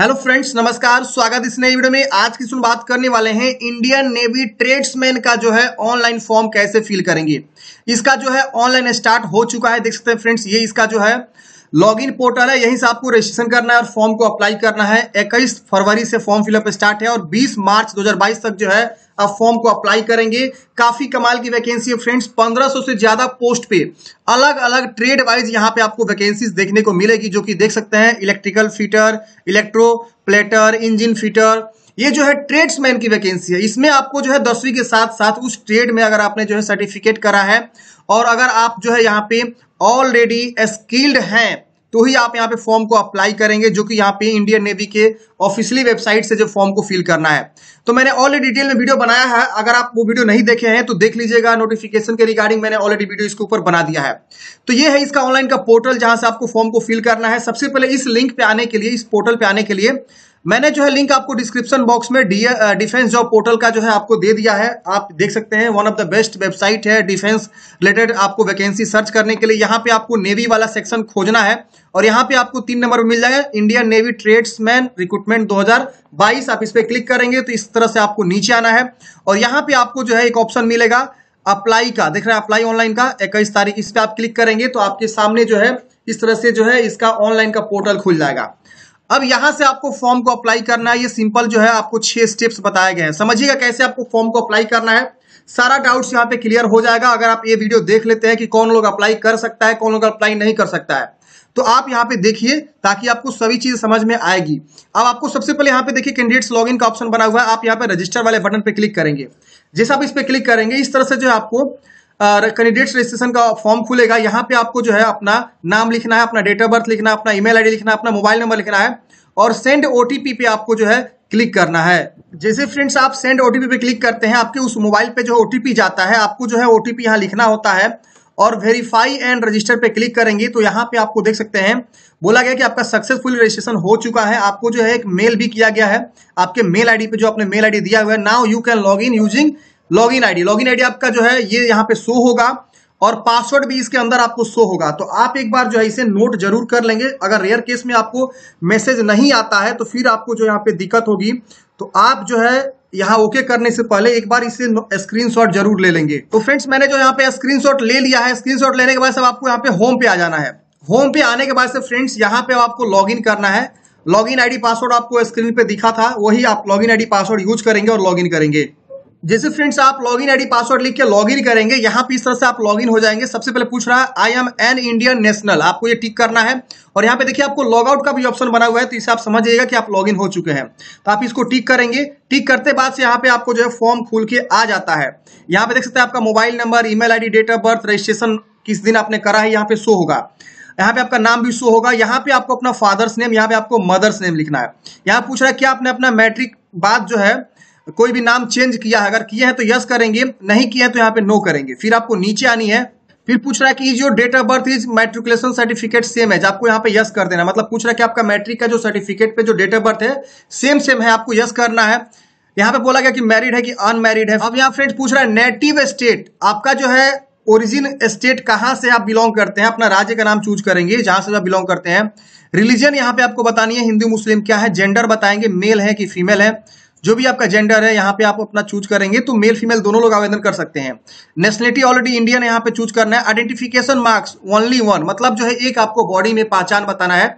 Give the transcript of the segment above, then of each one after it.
hello friends नमस्कार स्वागत इस नए वीडियो में आज की सुन बात करने वाले हैं इंडियन नेवी ट्रेड्समैन का जो है ऑनलाइन फॉर्म कैसे फिल करेंगे इसका जो है ऑनलाइन स्टार्ट हो चुका है देख सकते हैं फ्रेंड्स ये इसका जो है लॉगिन पोर्टल है यहीं से आपको रजिस्ट्रेशन करना है और फॉर्म को अप्लाई करना है इक्कीस फरवरी से फॉर्म फिलअप स्टार्ट है और बीस मार्च दो तक जो है आप फॉर्म को अप्लाई करेंगे काफी कमाल की वैकेंसी है फ्रेंड्स 1500 से ज्यादा पोस्ट पे अलग अलग ट्रेड वाइज यहाँ पे आपको वैकेंसीज देखने को मिलेगी जो कि देख सकते हैं electrical fitter electro plater engine fitter ये जो है ट्रेड्समैन की वैकेंसी है इसमें आपको जो है दसवीं के साथ साथ उस ट्रेड में अगर आपने जो है सर्टिफिकेट करा है और अगर आप जो है यहाँ पे ऑलरेडी स्किल्ड हैं तो ही आप यहाँ पे फॉर्म को अप्लाई करेंगे जो कि यहाँ पे इंडियन नेवी के ऑफिशियली वेबसाइट से जो फॉर्म को फिल करना है तो मैंने ऑलरेडी डिटेल में वीडियो बनाया है अगर आप वो वीडियो नहीं देखे हैं तो देख लीजिएगा नोटिफिकेशन के रिगार्डिंग मैंने ऑलरेडी वीडियो इसके ऊपर बना दिया है तो ये है इसका ऑनलाइन का पोर्टल जहां से आपको फॉर्म को फिल करना है सबसे पहले इस लिंक पे आने के लिए इस पोर्टल पे आने के लिए मैंने जो है लिंक आपको डिस्क्रिप्शन बॉक्स में डिफेंस जॉब पोर्टल का जो है आपको दे दिया है आप देख सकते हैं one of the best website है डिफेंस रिलेटेड आपको वैकेंसी सर्च करने के लिए यहाँ पे आपको नेवी वाला सेक्शन खोजना है और यहाँ पे आपको तीन नंबर मिल जाएगा इंडियन नेवी ट्रेड्समैन रिक्रूटमेंट 2022 आप इस पर क्लिक करेंगे तो इस तरह से आपको नीचे आना है और यहाँ पे आपको जो है एक ऑप्शन मिलेगा अप्लाई का देख रहे हैं अप्लाई ऑनलाइन का इक्कीस तारीख इस पर आप क्लिक करेंगे तो आपके सामने जो है इस तरह से जो है इसका ऑनलाइन का पोर्टल खुल जाएगा अब यहां से आपको फॉर्म को अप्लाई करना है ये सिंपल जो है आपको छह स्टेप्स बताए गए हैं समझिएगा कैसे आपको फॉर्म को अप्लाई करना है सारा डाउट्स यहां पे क्लियर हो जाएगा अगर आप ये वीडियो देख लेते हैं कि कौन लोग अप्लाई कर सकता है कौन लोग अप्लाई नहीं कर सकता है तो आप यहां पे देखिए ताकि आपको सभी चीज समझ में आएगी अब आपको सबसे पहले यहां पे देखिए कैंडिडेट्स लॉगिन का ऑप्शन बना हुआ है आप यहाँ पे रजिस्टर वाले बटन पे क्लिक करेंगे जैसे आप इस पर क्लिक करेंगे इस तरह से जो है आपको कैंडिडेट्स रजिस्ट्रेशन का फॉर्म खुलेगा यहाँ पे आपको जो है अपना नाम लिखना है अपना डेट ऑफ बर्थ लिखना अपना ईमेल आईडी लिखना अपना मोबाइल नंबर लिखना है और सेंड ओटीपी पे आपको जो है क्लिक करना है जैसे फ्रेंड्स आप सेंड ओटीपी पे क्लिक करते हैं आपके उस मोबाइल पे जो है ओटीपी जाता है आपको जो है ओटीपी यहाँ लिखना होता है और वेरीफाई एंड रजिस्टर पे क्लिक करेंगे तो यहाँ पे आपको देख सकते हैं बोला गया कि आपका सक्सेसफुल रजिस्ट्रेशन हो चुका है आपको जो है एक मेल भी किया गया है आपके मेल आईडी पे जो आपने मेल आईडी दिया हुआ है now you can log in using I log in I आपका जो है ये यहाँ पे शो होगा और पासवर्ड भी इसके अंदर आपको शो होगा तो आप एक बार जो है इसे नोट जरूर कर लेंगे अगर रेयर केस में आपको मैसेज नहीं आता है तो फिर आपको जो यहाँ पे दिक्कत होगी तो आप जो है यहाँ ओके करने से पहले एक बार इसे स्क्रीनशॉट जरूर ले लेंगे तो फ्रेंड्स मैंने जो यहाँ पे स्क्रीनशॉट ले लिया है स्क्रीनशॉट लेने के बाद सब आपको यहाँ पे होम पे आ जाना है होम पे आने के बाद से फ्रेंड्स यहाँ पे आपको लॉग करना है लॉग इन पासवर्ड आपको स्क्रीन पे दिखा था वही आप लॉग इन पासवर्ड यूज करेंगे और लॉग करेंगे जैसे फ्रेंड्स आप लॉगिन आईडी पासवर्ड लिख के लॉगिन करेंगे यहाँ पे इस तरह से आप इन हो जाएंगे सबसे पहले पूछ रहा है I am an Indian national आपको ये टिक करना है और यहाँ पे देखिए आपको लॉगआउट का भी ऑप्शन बना हुआ है तो इसे आप समझ समझिएगा कि आप इन हो चुके हैं तो आप इसको टिक करेंगे टिक करते बाद से यहाँ पे आपको जो है फॉर्म खुल के आ जाता है यहाँ पे देख सकते हैं आपका mobile number email mail date of birth registration किस दिन आपने करा है यहाँ पे शो होगा यहाँ पे आपका नाम भी शो होगा यहाँ पे आपको अपना फादर्स नेम यहाँ पे आपको मदर्स नेम लिखना है यहाँ पूछ रहा है कि आपने अपना मैट्रिक बाद जो है कोई भी नाम चेंज किया है अगर किए हैं तो यस करेंगे नहीं किए हैं तो यहाँ पे नो करेंगे फिर आपको नीचे आनी है फिर पूछ रहा है कि जो date of birth is matriculation certificate same है आपको यहाँ पे यस कर देना मतलब पूछ रहा है कि आपका मैट्रिक का जो सर्टिफिकेट पे जो डेट ऑफ बर्थ है सेम सेम है आपको यस करना है यहाँ पे बोला गया कि मैरिड है कि अनमैरिड है अब यहाँ फ्रेंड पूछ रहा है नेटिव स्टेट आपका जो है ओरिजिन स्टेट कहाँ से आप बिलोंग करते हैं अपना राज्य का नाम चूज करेंगे जहां से आप बिलोंग करते हैं रिलीजन यहाँ पे आपको बतानी है हिंदू मुस्लिम क्या है जेंडर बताएंगे मेल है कि फीमेल है जो भी आपका जेंडर है यहाँ पे आप अपना चूज करेंगे तो मेल फीमेल दोनों लोग आवेदन कर सकते हैं नेशनलिटी ऑलरेडी इंडियन यहाँ पे चूज करना है आइडेंटिफिकेशन मार्क्स ओनली वन मतलब जो है एक आपको बॉडी में पहचान बताना है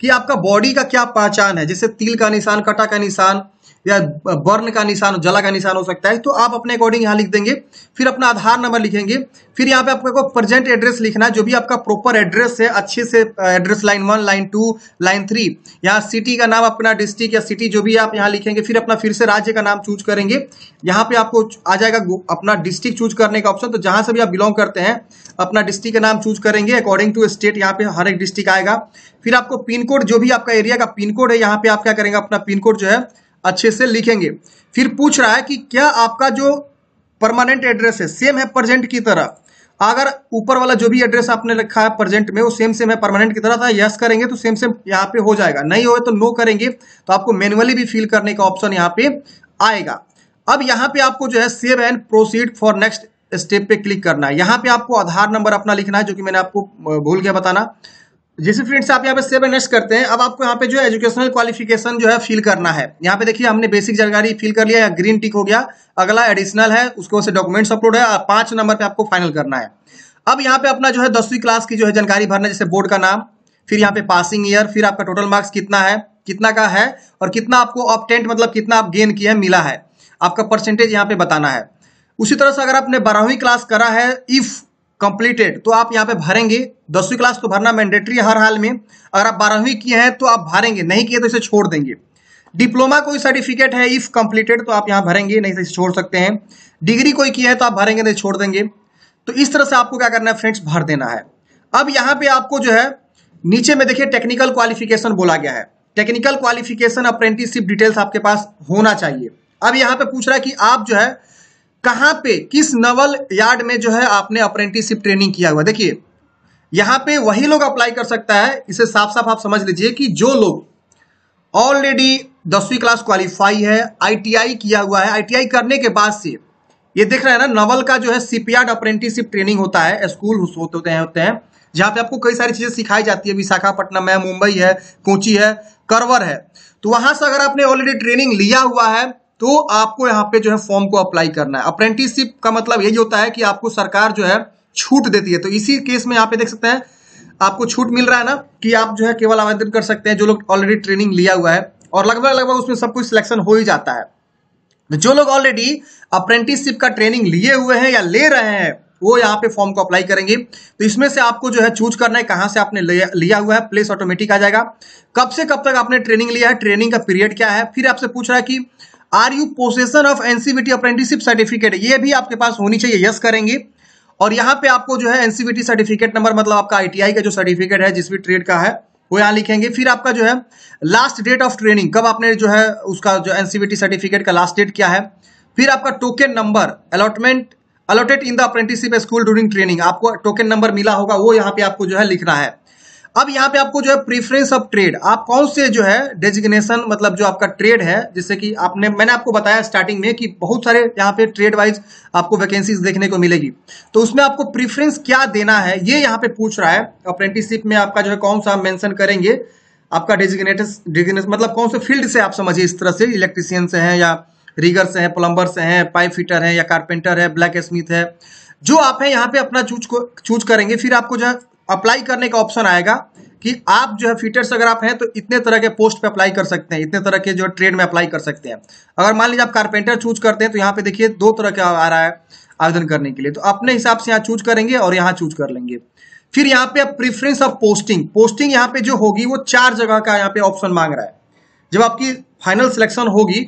कि आपका बॉडी का क्या पहचान है जैसे तिल का निशान कटा का निशान या बर्न का निशान जला का निशान हो सकता है तो आप अपने अकॉर्डिंग यहाँ लिख देंगे फिर अपना आधार नंबर लिखेंगे फिर यहाँ पे आपको प्रेजेंट एड्रेस लिखना है जो भी आपका प्रॉपर एड्रेस है अच्छे से address line one line two line three यहाँ सिटी का नाम अपना डिस्ट्रिक्ट या सिटी जो भी आप यहाँ लिखेंगे फिर अपना फिर से राज्य का नाम चूज करेंगे यहाँ पे आपको आ जाएगा अपना डिस्ट्रिक्ट चूज करने का ऑप्शन तो जहाँ से भी आप बिलोंग करते हैं अपना डिस्ट्रिक्ट का नाम चूज करेंगे अकॉर्डिंग टू स्टेट यहाँ पे हर एक डिस्ट्रिक्ट आएगा फिर आपको पिन कोड जो भी आपका एरिया का पिन कोड है यहाँ पे आप क्या करेंगे अपना पिन कोड जो है अच्छे से लिखेंगे फिर पूछ रहा है कि क्या आपका जो परमानेंट एड्रेस है सेम है प्रजेंट की तरह अगर ऊपर वाला जो भी एड्रेस आपने रखा है प्रेजेंट में वो सेम सेम है परमानेंट की तरह था तो यस करेंगे तो सेम सेम यहाँ पे हो जाएगा नहीं हो तो नो करेंगे तो आपको मैनुअली भी फिल करने का ऑप्शन यहाँ पे आएगा अब यहाँ पे आपको जो है save and proceed for next step पे क्लिक करना है यहाँ पे आपको आधार नंबर अपना लिखना है जो कि मैंने आपको भूल गया बताना जैसे फ्रेंड्स आप यहाँ पे सेवन एस करते हैं अब आपको यहाँ पे जो एजुकेशनल क्वालिफिकेशन जो है फिल करना है यहाँ पे देखिए हमने बेसिक जानकारी फिल कर लिया ग्रीन टिक हो गया अगला एडिशनल है उसको से डॉक्यूमेंट्स अपलोड है पांच नंबर पे आपको फाइनल करना है अब यहाँ पे अपना जो है दसवीं क्लास की जो है जानकारी भरना जैसे बोर्ड का नाम फिर यहाँ पे पासिंग ईयर फिर आपका टोटल मार्क्स कितना है कितना का है और कितना आपको ऑपटेंट मतलब कितना आप गेन किया है मिला है आपका परसेंटेज यहाँ पे बताना है उसी तरह से अगर आपने बारहवीं क्लास करा है इफ कंप्लीटेड तो आप यहाँ पे भरेंगे दसवीं क्लास तो भरना मैंडेटरी हर हाल में अगर आप बारहवीं किए हैं तो आप भरेंगे नहीं किए तो इसे छोड़ देंगे डिप्लोमा कोई सर्टिफिकेट है इफ कंप्लीटेड तो आप यहाँ भरेंगे नहीं तो इसे छोड़ सकते हैं डिग्री कोई किया है तो आप भरेंगे नहीं तो छोड़ देंगे तो इस तरह से आपको क्या करना है फ्रेंड्स भर देना है अब यहाँ पे आपको जो है नीचे में देखिए टेक्निकल क्वालिफिकेशन बोला गया है टेक्निकल क्वालिफिकेशन अप्रेंटिसशिप डिटेल्स आपके पास होना चाहिए अब यहाँ पे पूछ रहा है कि आप जो है कहां पे किस नवल यार्ड में जो है आपने अप्रेंटिसशिप ट्रेनिंग किया हुआ देखिए यहां पे वही लोग अप्लाई कर सकता है इसे साफ साफ आप समझ लीजिए कि जो लोग ऑलरेडी दसवीं क्लास क्वालिफाई है आईटीआई किया हुआ है आईटीआई करने के बाद से ये देख रहे हैं ना नवल का जो है सीपीआर अप्रेंटिसशिप ट्रेनिंग होता है स्कूल होते हैं होते हैं जहां पे आपको कई सारी चीज़ें सिखाई जाती है विशाखापट्टनम है मुंबई है कोची है करवर है तो वहां से अगर आपने ऑलरेडी ट्रेनिंग लिया हुआ है तो आपको यहाँ पे जो है फॉर्म को अप्लाई करना है अप्रेंटिसशिप का मतलब यही होता है कि आपको सरकार जो है छूट देती है तो इसी केस में यहाँ पे देख सकते हैं आपको छूट मिल रहा है ना कि आप जो है केवल आवेदन कर सकते हैं जो लोग ऑलरेडी ट्रेनिंग लिया हुआ है और लगभग लगभग उसमें सब कुछ सिलेक्शन हो ही जाता है तो जो लोग ऑलरेडी अप्रेंटिसशिप का ट्रेनिंग लिए हुए हैं या ले रहे हैं वो यहाँ पे फॉर्म को अप्लाई करेंगे तो इसमें से आपको जो है चूज करना है कहाँ से आपने लिया हुआ है प्लेस ऑटोमेटिक आ जाएगा कब से कब तक आपने ट्रेनिंग लिया है ट्रेनिंग का पीरियड क्या है फिर आपसे पूछ रहा है कि are you possession of NCVT apprenticeship certificate ये भी आपके पास होनी चाहिए यस करेंगे और यहां पे आपको जो है एनसीबीटी सर्टिफिकेट नंबर मतलब आपका आईटीआई का जो सर्टिफिकेट है जिस भी ट्रेड का है वो यहां लिखेंगे फिर आपका जो है लास्ट डेट ऑफ ट्रेनिंग कब आपने जो है उसका जो एनसीबीटी सर्टिफिकेट e का लास्ट डेट क्या है फिर आपका token number allotment allotted in the apprenticeship school during training आपको टोकन नंबर मिला होगा वो यहाँ पे आपको जो है लिखना है अब यहाँ पे आपको जो है प्रीफरेंस ऑफ ट्रेड आप कौन से जो है डेजिग्नेशन मतलब जो आपका ट्रेड है जैसे कि आपने मैंने आपको बताया स्टार्टिंग में कि बहुत सारे यहाँ पे ट्रेड वाइज आपको वैकेंसीज देखने को मिलेगी तो उसमें आपको प्रीफरेंस क्या देना है ये यहाँ पे पूछ रहा है अप्रेंटिसशिप में आपका जो है कौन सा मेंशन करेंगे आपका डेजिग्नेटस डेजिग्नेट मतलब कौन से फील्ड से आप समझिए इस तरह से इलेक्ट्रीसियन से हैं या रिगर से हैं प्लम्बर से हैं पाइप फिटर हैं या कारपेंटर है ब्लैक स्मिथ है जो आप है यहाँ पे अपना चूज को चूज करेंगे फिर आपको जो है अप्लाई करने का ऑप्शन आएगा कि आप जो है फीटर्स अगर आप हैं तो इतने तरह के पोस्ट पे अप्लाई कर सकते हैं इतने तरह के जो ट्रेड में अप्लाई कर सकते हैं अगर मान लीजिए आप कारपेंटर चूज करते हैं तो यहाँ पे देखिए दो तरह का आ रहा है आवेदन करने के लिए तो अपने हिसाब से यहाँ चूज करेंगे और यहाँ चूज कर लेंगे फिर यहाँ पे प्रिफरेंस ऑफ पोस्टिंग पोस्टिंग यहाँ पे जो होगी वो चार जगह का यहाँ पे ऑप्शन मांग रहा है जब आपकी फाइनल सिलेक्शन होगी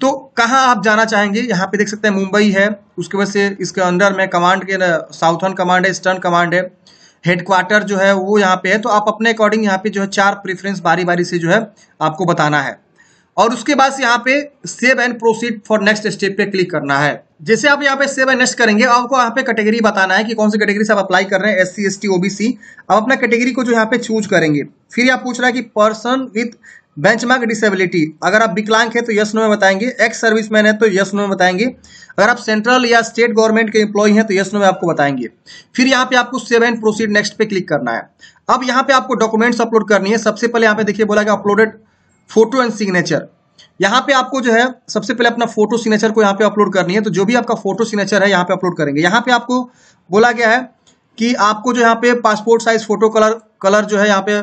तो कहाँ आप जाना चाहेंगे यहाँ पे देख सकते हैं मुंबई है उसके वजह से इसके अंडर में कमांड के साउथर्न कमांड है ईस्टर्न कमांड है हेडक्वार्टर जो है वो यहाँ पे है तो आप अपने अकॉर्डिंग यहाँ पे जो है चार प्रेफरेंस बारी बारी से जो है आपको बताना है और उसके बाद यहाँ पे save and proceed for next step पे क्लिक करना है जैसे आप यहाँ पे सेव एंड नेक्स्ट करेंगे आपको यहाँ पे कैटेगरी बताना है कि कौन सी कैटेगरी से आप अप्लाई कर रहे हैं S C S T OBC आप अपना कैटेगरी को जो यहाँ पे चूज करेंगे फिर यहाँ पूछ रहा है कि पर्सन विथ बेंचमार्क डिसेबिलिटी अगर आप विकलांग तो है तो यस नो में बताएंगे एक्स सर्विस मैन है तो यस नो में बताएंगे अगर आप सेंट्रल या स्टेट गवर्नमेंट के एम्प्लॉय हैं तो यस नो में आपको बताएंगे फिर यहाँ पे आपको सेवन एंड प्रोसीड नेक्स्ट पे क्लिक करना है अब यहाँ पे आपको डॉक्यूमेंट्स अपलोड करनी है सबसे पहले यहाँ पे देखिए बोला गया अपलोडेड फोटो एंड सिग्नेचर यहाँ पे आपको जो है सबसे पहले अपना फोटो सिग्नेचर को यहाँ पे अपलोड करनी है तो जो भी आपका फोटो सिग्नेचर है यहाँ पे अपलोड करेंगे यहाँ पे आपको बोला गया है कि आपको जो यहाँ पे passport size photo colour colour जो है यहाँ पे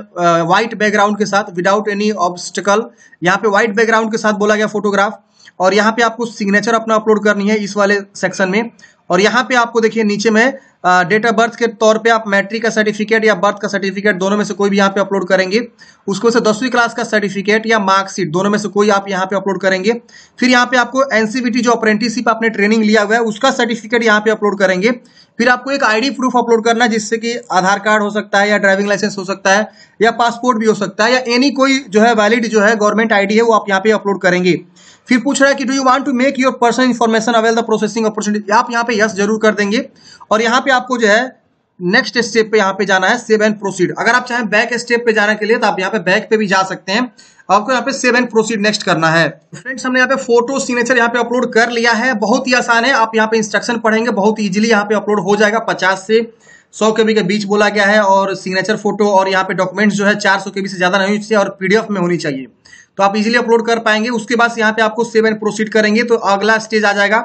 व्हाइट बैकग्राउंड के साथ विदाउट एनी ऑब्स्टिकल यहाँ पे व्हाइट बैकग्राउंड के साथ बोला गया फोटोग्राफ और यहाँ पे आपको सिग्नेचर अपना अपलोड करनी है इस वाले सेक्शन में और यहाँ पे आपको देखिए नीचे में डेट ऑफ बर्थ के तौर पे आप मैट्रिक का सर्टिफिकेट या बर्थ का सर्टिफिकेट दोनों में से कोई भी यहाँ पे अपलोड करेंगे उसको से दसवीं क्लास का सर्टिफिकेट या मार्कशीट दोनों में से कोई आप यहाँ पे अपलोड करेंगे फिर यहाँ पे आपको एनसीबीटी जो अप्रेंटिसिप आपने ट्रेनिंग लिया हुआ है उसका सर्टिफिकेट यहाँ पे अपलोड करेंगे फिर आपको एक आईडी प्रूफ अपलोड करना है जिससे कि आधार कार्ड हो सकता है या ड्राइविंग लाइसेंस हो सकता है या पासपोर्ट भी हो सकता है या एनी कोई जो है वैलिड जो है गवर्नमेंट आईडी है वो आप यहाँ पे अपलोड करेंगे फिर पूछ रहा है कि do you want to make your personal information avail the processing opportunity आप यहाँ पे यस जरूर कर देंगे और यहाँ पे आपको जो है नेक्स्ट स्टेप पे यहाँ पे जाना है सेव एंड प्रोसीड अगर आप चाहें बैक स्टेप पे जाने के लिए तो आप यहाँ पे बैक पे भी जा सकते हैं आपको यहाँ पे सेव एंड प्रोसीड नेक्स्ट करना है फ्रेंड्स हमने यहाँ पे फोटो सिग्नेचर यहाँ पे अपलोड कर लिया है बहुत ही आसान है आप यहाँ पे इंस्ट्रक्शन पढ़ेंगे बहुत ईजिली यहाँ पे अपलोड हो जाएगा पचास से सौ के के बीच बोला गया है और सिग्नेचर फोटो और यहाँ पे डॉक्यूमेंट्स जो है चार सौ से ज्यादा नहीं चाहिए और पीडीएफ में होनी चाहिए तो आप इजीली अपलोड कर पाएंगे उसके बाद यहाँ पे आपको सेव एंड प्रोसीड करेंगे तो अगला स्टेज आ जाएगा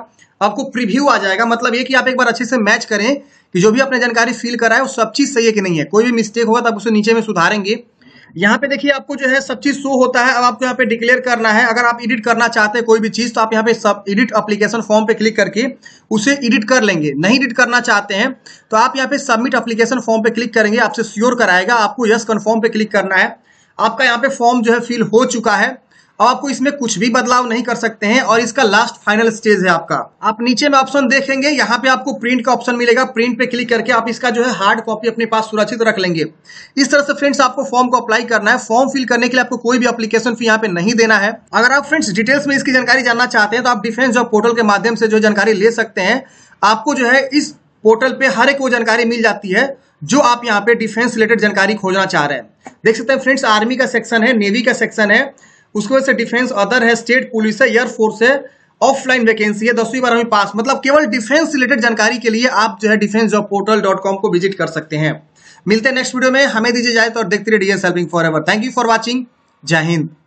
आपको प्रीव्यू आ जाएगा मतलब ये कि आप एक बार अच्छे से मैच करें कि जो भी आपने जानकारी फिल करा है वो सब चीज़ सही है कि नहीं है कोई भी मिस्टेक होगा तो आप उसे नीचे में सुधारेंगे यहाँ पे देखिए आपको जो है सब चीज़ शो होता है अब आपको यहाँ पे डिक्लेयर करना है अगर आप एडिट करना चाहते हैं कोई भी चीज़ तो आप यहाँ पे सब एडिट अप्लीकेशन फॉर्म पे क्लिक करके उसे एडिट कर लेंगे नहीं एडिट करना चाहते हैं तो आप यहाँ पे सबमिट अप्लीकेशन फॉर्म पे क्लिक करेंगे आपसे श्योर कराएगा आपको यस कन्फर्म पे क्लिक करना है आपका यहाँ पे फॉर्म जो है फिल हो चुका है अब आपको इसमें कुछ भी बदलाव नहीं कर सकते हैं और इसका लास्ट फाइनल स्टेज है आपका आप नीचे में ऑप्शन देखेंगे यहाँ पे आपको प्रिंट का ऑप्शन मिलेगा प्रिंट पे क्लिक करके आप इसका जो है हार्ड कॉपी अपने पास सुरक्षित रख लेंगे इस तरह से फ्रेंड्स आपको फॉर्म को अप्लाई करना है फॉर्म फिल करने के लिए आपको कोई भी अपलीकेशन फी यहाँ पे नहीं देना है अगर आप फ्रेंड्स डिटेल्स में इसकी जानकारी जानना चाहते हैं तो आप डिफेंस जॉब पोर्टल के माध्यम से जो जानकारी ले सकते हैं आपको जो है इस पोर्टल पे हर एक वो जानकारी मिल जाती है जो आप यहाँ पे डिफेंस रिलेटेड जानकारी खोजना चाह रहे हैं देख सकते हैं फ्रेंड्स आर्मी का सेक्शन है नेवी का सेक्शन है उसके वजह से डिफेंस अदर है स्टेट पुलिस है एयरफोर्स है ऑफलाइन वैकेंसी है दसवीं बारहवीं पास मतलब केवल डिफेंस रिलेटेड जानकारी के लिए आप जो है defence job portal dot com को विजिट कर सकते हैं मिलते हैं नेक्स्ट वीडियो में हमें दीजिए जाए तो देखते रहिए सेल्फिंग for ever thank you for watching जय हिंद